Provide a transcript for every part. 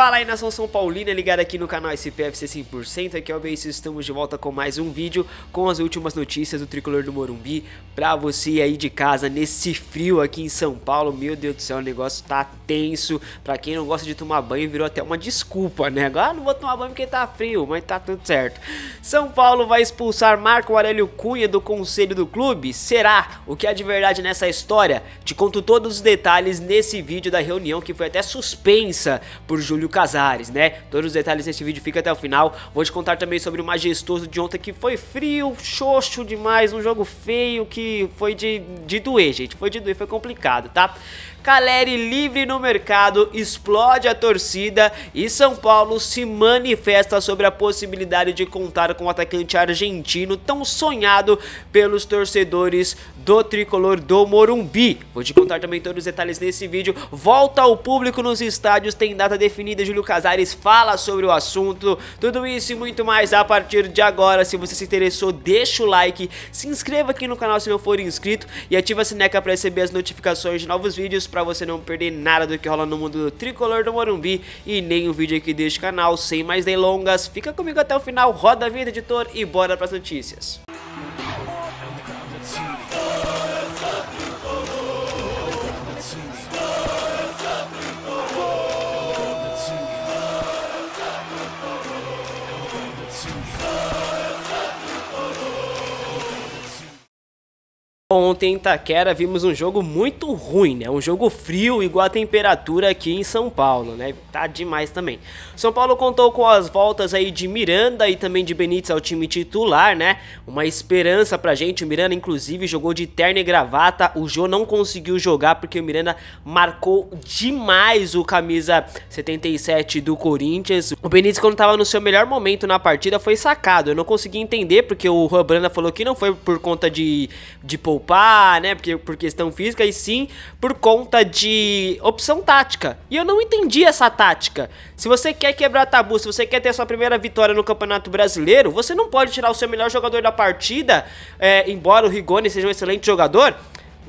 Fala aí nação São Paulina, ligado aqui no canal SPFC 100%, aqui é o Beis, estamos de volta com mais um vídeo com as últimas notícias do Tricolor do Morumbi pra você aí de casa nesse frio aqui em São Paulo, meu Deus do céu, o negócio tá tenso, pra quem não gosta de tomar banho virou até uma desculpa, né, ah, não vou tomar banho porque tá frio, mas tá tudo certo. São Paulo vai expulsar Marco Aurélio Cunha do conselho do clube, será? O que há de verdade nessa história? Te conto todos os detalhes nesse vídeo da reunião que foi até suspensa por Júlio Júlio Casares, né? Todos os detalhes desse vídeo fica até o final. Vou te contar também sobre o majestoso de ontem que foi frio, xoxo demais, um jogo feio que foi de, de doer, gente. Foi de doer, foi complicado, tá? Caleri livre no mercado, explode a torcida e São Paulo se manifesta sobre a possibilidade de contar com o atacante argentino tão sonhado pelos torcedores do tricolor do Morumbi. Vou te contar também todos os detalhes nesse vídeo. Volta ao público nos estádios, tem data definida Avenida Júlio Casares fala sobre o assunto. Tudo isso e muito mais a partir de agora. Se você se interessou, deixa o like, se inscreva aqui no canal se não for inscrito e ativa a sineca para receber as notificações de novos vídeos para você não perder nada do que rola no mundo do tricolor do Morumbi e nem o vídeo aqui deste canal. Sem mais delongas, fica comigo até o final, roda a vida, editor, e bora para as notícias. ontem em Itaquera vimos um jogo muito ruim, né? Um jogo frio, igual a temperatura aqui em São Paulo, né? Tá demais também. São Paulo contou com as voltas aí de Miranda e também de Benítez ao time titular, né? Uma esperança pra gente. O Miranda, inclusive, jogou de terno e gravata. O Jô não conseguiu jogar porque o Miranda marcou demais o camisa 77 do Corinthians. O Benítez, quando tava no seu melhor momento na partida, foi sacado. Eu não consegui entender porque o Juan Branda falou que não foi por conta de, de poupar jogar, né? Porque, por questão física, e sim por conta de opção tática. E eu não entendi essa tática. Se você quer quebrar tabu, se você quer ter sua primeira vitória no Campeonato Brasileiro, você não pode tirar o seu melhor jogador da partida, é, embora o Rigoni seja um excelente jogador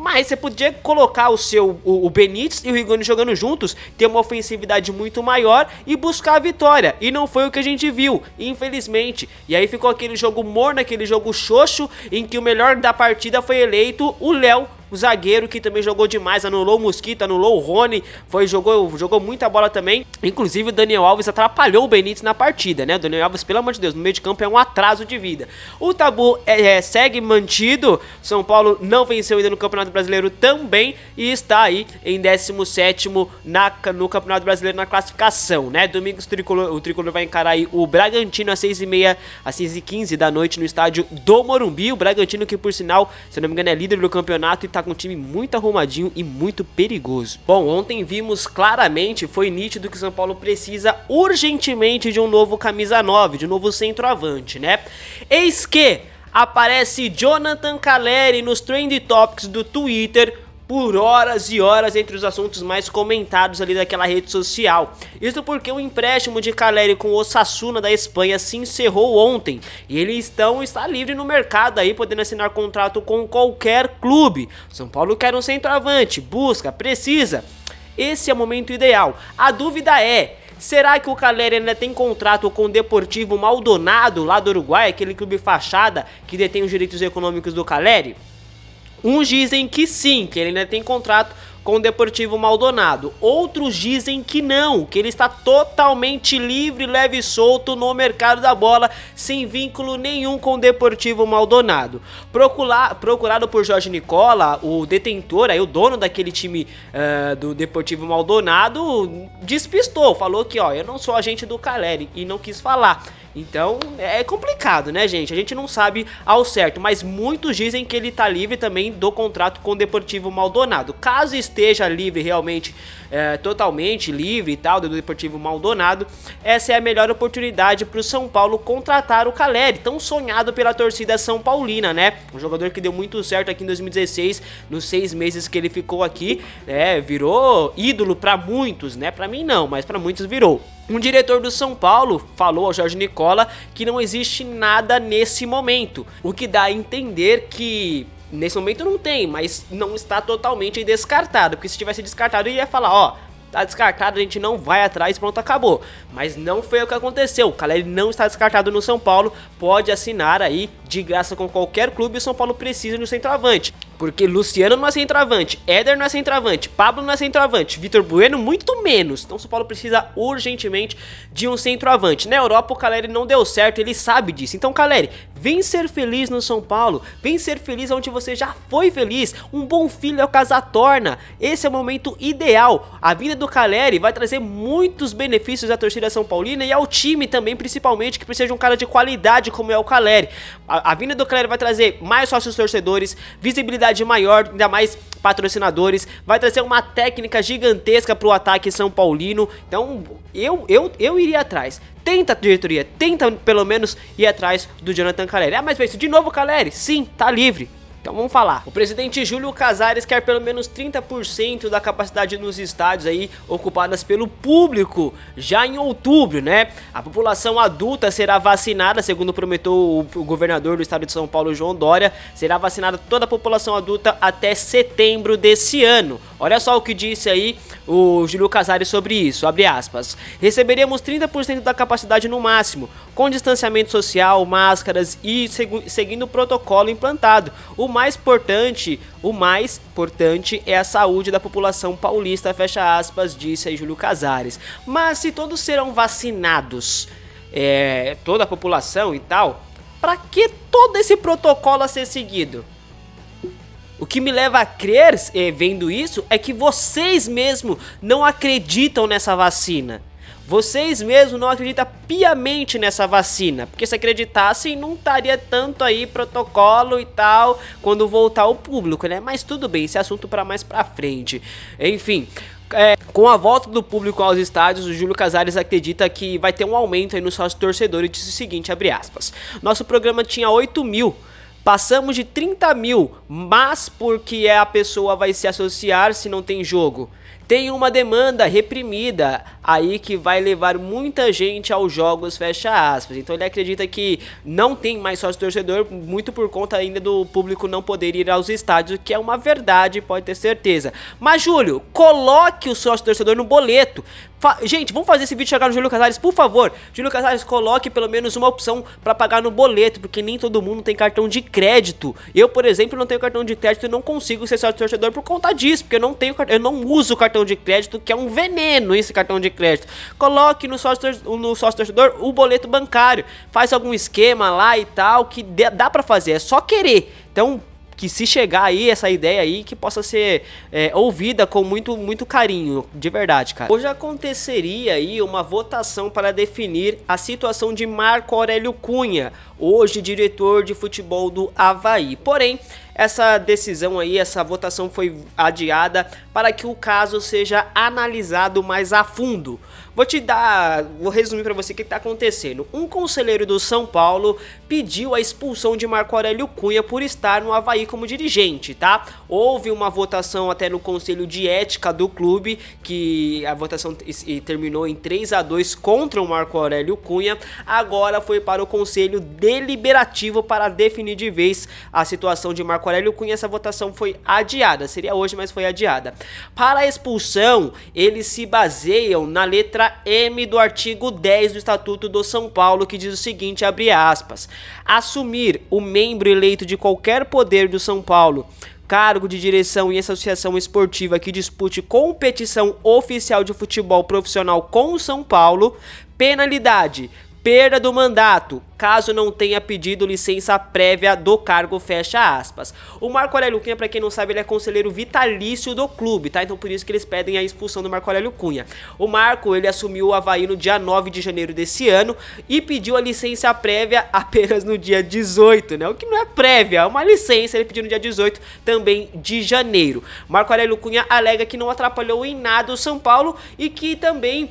mas você podia colocar o seu o, o Benítez e o Rigoni jogando juntos, ter uma ofensividade muito maior e buscar a vitória. E não foi o que a gente viu, infelizmente. E aí ficou aquele jogo morno, aquele jogo xoxo, em que o melhor da partida foi eleito o Léo o zagueiro que também jogou demais, anulou o Mosquito, anulou o Rony, foi, jogou, jogou muita bola também. Inclusive o Daniel Alves atrapalhou o Benítez na partida, né? O Daniel Alves, pelo amor de Deus, no meio de campo é um atraso de vida. O tabu é, é, segue mantido, São Paulo não venceu ainda no Campeonato Brasileiro também e está aí em 17 na, no Campeonato Brasileiro na classificação, né? domingo o Tricolor, o Tricolor vai encarar aí o Bragantino às 6h30, às 6h15 da noite no estádio do Morumbi. O Bragantino que, por sinal, se não me engano, é líder do campeonato e está está com um time muito arrumadinho e muito perigoso. Bom, ontem vimos claramente, foi nítido que o São Paulo precisa urgentemente de um novo camisa 9, de um novo centroavante, né? Eis que aparece Jonathan Caleri nos Trend Topics do Twitter por horas e horas entre os assuntos mais comentados ali daquela rede social. Isso porque o empréstimo de Caleri com o Osasuna da Espanha se encerrou ontem e ele estão, está livre no mercado aí, podendo assinar contrato com qualquer clube. São Paulo quer um centroavante, busca, precisa. Esse é o momento ideal. A dúvida é, Será que o Caleri ainda tem contrato com o Deportivo Maldonado, lá do Uruguai, aquele clube fachada que detém os direitos econômicos do Caleri? Uns dizem que sim, que ele ainda tem contrato com o Deportivo Maldonado. Outros dizem que não, que ele está totalmente livre, leve e solto no mercado da bola, sem vínculo nenhum com o Deportivo Maldonado. Procura, procurado por Jorge Nicola, o detentor, aí o dono daquele time uh, do Deportivo Maldonado, despistou, falou que ó, eu não sou agente do Caleri e não quis falar. Então é complicado, né, gente? A gente não sabe ao certo, mas muitos dizem que ele está livre também do contrato com o Deportivo Maldonado. Caso esteja livre realmente, é, totalmente livre e tal, do Deportivo Maldonado, essa é a melhor oportunidade para o São Paulo contratar o Caleri, tão sonhado pela torcida São Paulina, né? Um jogador que deu muito certo aqui em 2016, nos seis meses que ele ficou aqui, né? Virou ídolo para muitos, né? Para mim não, mas para muitos virou. Um diretor do São Paulo falou ao Jorge Nicola que não existe nada nesse momento, o que dá a entender que Nesse momento não tem, mas não está totalmente descartado, porque se tivesse descartado ele ia falar, ó, tá descartado, a gente não vai atrás, pronto, acabou. Mas não foi o que aconteceu. O Caleri não está descartado no São Paulo, pode assinar aí de graça com qualquer clube. O São Paulo precisa no centroavante. Porque Luciano não é centroavante, Éder não é centroavante, Pablo não é centroavante, Vitor Bueno muito menos. Então São Paulo precisa urgentemente de um centroavante. Na Europa o Caleri não deu certo, ele sabe disso. Então Caleri, vem ser feliz no São Paulo, vem ser feliz onde você já foi feliz. Um bom filho é o casar torna. Esse é o momento ideal. A vinda do Caleri vai trazer muitos benefícios à torcida são paulina e ao time também, principalmente que precisa de um cara de qualidade como é o Caleri. A, a vinda do Caleri vai trazer mais sócios torcedores, visibilidade profundidade maior, ainda mais patrocinadores, vai trazer uma técnica gigantesca pro ataque São Paulino. Então, eu, eu, eu iria atrás. Tenta, diretoria, tenta pelo menos ir atrás do Jonathan Caleri. Ah, mas isso de novo Caleri? Sim, tá livre. Então vamos falar. O presidente Júlio Casares quer pelo menos 30% da capacidade nos estádios aí ocupadas pelo público já em outubro, né? A população adulta será vacinada, segundo prometeu o governador do estado de São Paulo, João Dória, será vacinada toda a população adulta até setembro desse ano. Olha só o que disse aí o Júlio Casares sobre isso, abre aspas. Receberíamos 30% da capacidade no máximo, com distanciamento social, máscaras e segu seguindo o protocolo implantado. O mais importante, o mais importante é a saúde da população paulista, fecha aspas, disse aí Júlio Casares. Mas se todos serão vacinados, é, toda a população e tal, para que todo esse protocolo a ser seguido? O que me leva a crer, eh, vendo isso, é que vocês mesmo não acreditam nessa vacina. Vocês mesmo não acreditam piamente nessa vacina, porque se acreditassem não estaria tanto aí protocolo e tal quando voltar ao público, né? Mas tudo bem, esse assunto para mais para frente. Enfim, é, com a volta do público aos estádios, o Júlio Casares acredita que vai ter um aumento aí nos sócio torcedores e disse o seguinte, abre aspas, nosso programa tinha 8 mil, Passamos de 30 mil, mas porque a pessoa vai se associar se não tem jogo? Tem uma demanda reprimida aí que vai levar muita gente aos jogos, fecha aspas. Então ele acredita que não tem mais sócio torcedor, muito por conta ainda do público não poder ir aos estádios, o que é uma verdade, pode ter certeza. Mas, Júlio, coloque o sócio torcedor no boleto. Fa gente, vamos fazer esse vídeo chegar no Júlio Casares, por favor. Júlio Casares, coloque pelo menos uma opção para pagar no boleto, porque nem todo mundo tem cartão de crédito. Eu, por exemplo, não tenho cartão de crédito e não consigo ser sócio torcedor por conta disso, porque eu não tenho eu não uso cartão de crédito, que é um veneno esse cartão de crédito. Coloque no sócio, no sócio torcedor o boleto bancário. Faz algum esquema lá e tal que dá para fazer. É só querer. Então, que se chegar aí essa ideia aí que possa ser é, ouvida com muito muito carinho de verdade cara hoje aconteceria aí uma votação para definir a situação de Marco Aurélio Cunha hoje diretor de futebol do Havaí porém essa decisão aí, essa votação foi adiada para que o caso seja analisado mais a fundo. Vou te dar, vou resumir para você o que está acontecendo. Um conselheiro do São Paulo pediu a expulsão de Marco Aurélio Cunha por estar no Havaí como dirigente, tá? Houve uma votação até no Conselho de Ética do clube, que a votação terminou em 3 a 2 contra o Marco Aurélio Cunha. Agora foi para o Conselho Deliberativo para definir de vez a situação de Marco Aurélio Cunha, essa votação foi adiada. Seria hoje, mas foi adiada. Para a expulsão, eles se baseiam na letra M do artigo 10 do Estatuto do São Paulo, que diz o seguinte, abre aspas, assumir o membro eleito de qualquer poder do São Paulo cargo de direção e associação esportiva que dispute competição oficial de futebol profissional com o São Paulo, penalidade perda do mandato, caso não tenha pedido licença prévia do cargo, fecha aspas. O Marco Aurélio Cunha, para quem não sabe, ele é conselheiro vitalício do clube, tá? Então por isso que eles pedem a expulsão do Marco Aurélio Cunha. O Marco, ele assumiu o Havaí no dia 9 de janeiro desse ano e pediu a licença prévia apenas no dia 18, né? O que não é prévia, é uma licença, ele pediu no dia 18 também de janeiro. Marco Aurélio Cunha alega que não atrapalhou em nada o São Paulo e que também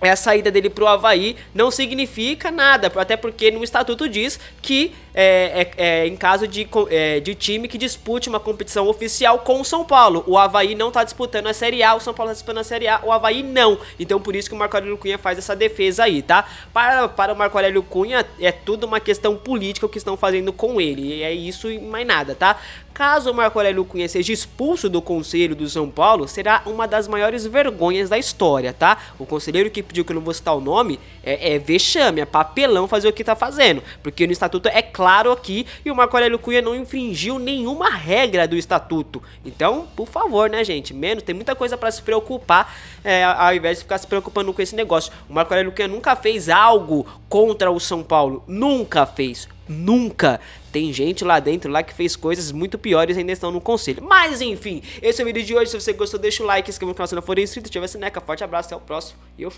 é a saída dele para o Havaí não significa nada, até porque no estatuto diz que é, é, é, em caso de, é, de time que dispute uma competição oficial com o São Paulo. O Havaí não está disputando a Série A, o São Paulo está disputando a Série A, o Havaí não. Então por isso que o Marco Aurélio Cunha faz essa defesa aí, tá? Para, para o Marco Aurélio Cunha é tudo uma questão política o que estão fazendo com ele. E é isso e mais nada, tá? Caso o Marco Aurélio Cunha seja expulso do Conselho do São Paulo, será uma das maiores vergonhas da história, tá? O conselheiro que pediu que eu não vou citar o nome é, é vexame, é papelão fazer o que tá fazendo. Porque no estatuto é claro claro aqui e o Marco Aurélio Cunha não infringiu nenhuma regra do estatuto. Então, por favor, né, gente? Menos, tem muita coisa para se preocupar é, ao invés de ficar se preocupando com esse negócio. O Marco Aurélio Cunha nunca fez algo contra o São Paulo. Nunca fez. Nunca. Tem gente lá dentro lá que fez coisas muito piores e ainda estão no conselho. Mas enfim, esse é o vídeo de hoje. Se você gostou, deixa o like, se inscreva no canal se não for inscrito. Tive a Sineca, forte abraço, até o próximo e eu